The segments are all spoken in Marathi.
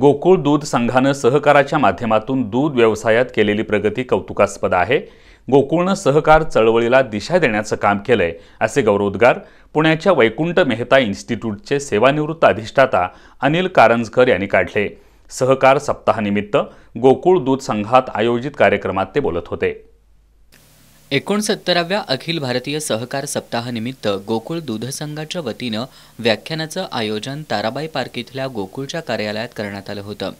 गोकुळ दूध संघानं सहकाराच्या माध्यमातून दूध व्यवसायात केलेली प्रगती कौतुकास्पद आहे गोकुळनं सहकार चळवळीला दिशा देण्याचं काम केलंय असे गौरवोद्गार पुण्याच्या वैकुंठ मेहता इन्स्टिट्यूटचे सेवानिवृत्त अधिष्ठाता अनिल कारंजकर यांनी काढले सहकार सप्ताहानिमित्त गोकुळ दूध संघात आयोजित कार्यक्रमात ते बोलत होते एकोणसत्तराव्या अखिल भारतीय सहकार सप्ताहानिमित्त गोकुळ दूध संघाच्या वतीनं व्याख्यानाचं आयोजन ताराबाई पार्क इथल्या गोकुळच्या कार्यालयात करण्यात आलं होतं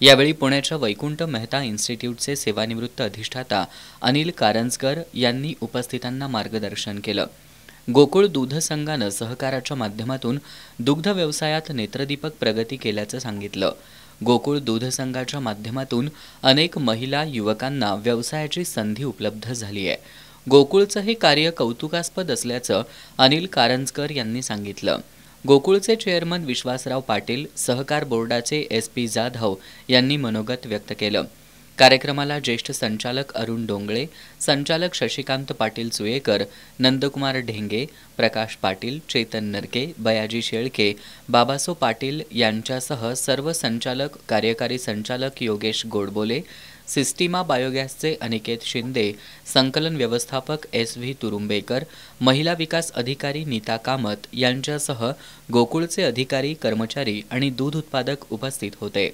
यावेळी पुण्याच्या वैकुंठ मेहता इन्स्टिट्यूटचे सेवानिवृत्त अधिष्ठाता अनिल कारंजकर यांनी उपस्थितांना मार्गदर्शन केलं गोकुळ दूध संघानं सहकाराच्या माध्यमातून दुग्ध व्यवसायात नेत्रदीपक प्रगती केल्याचं सांगितलं गोकुळ दूध संघाच्या माध्यमातून अनेक महिला युवकांना व्यवसायाची संधी उपलब्ध झाली आहे गोकुळचं हे कार्य कौतुकास्पद असल्याचं अनिल कारंजकर यांनी सांगितलं गोकुळचे चेअरमन विश्वासराव पाटील सहकार बोर्डाचे एस पी जाधव यांनी मनोगत व्यक्त केलं कार्यक्रमाला ज्येष्ठ संचालक अरुण डोंगळे संचालक शशिकांत पाटील चुयेकर नंदकुमार ढेंगे प्रकाश पाटील चेतन नरके बयाजी शेळके बाबासो पाटील यांच्यासह सर्व संचालक कार्यकारी संचालक योगेश गोडबोले सिस्टिमा बायोगॅसचे अनिकेत शिंदे संकलन व्यवस्थापक एस व्ही तुरुंबेकर महिला विकास अधिकारी नीता कामत यांच्यासह गोकुळचे अधिकारी कर्मचारी आणि दूध उत्पादक उपस्थित होते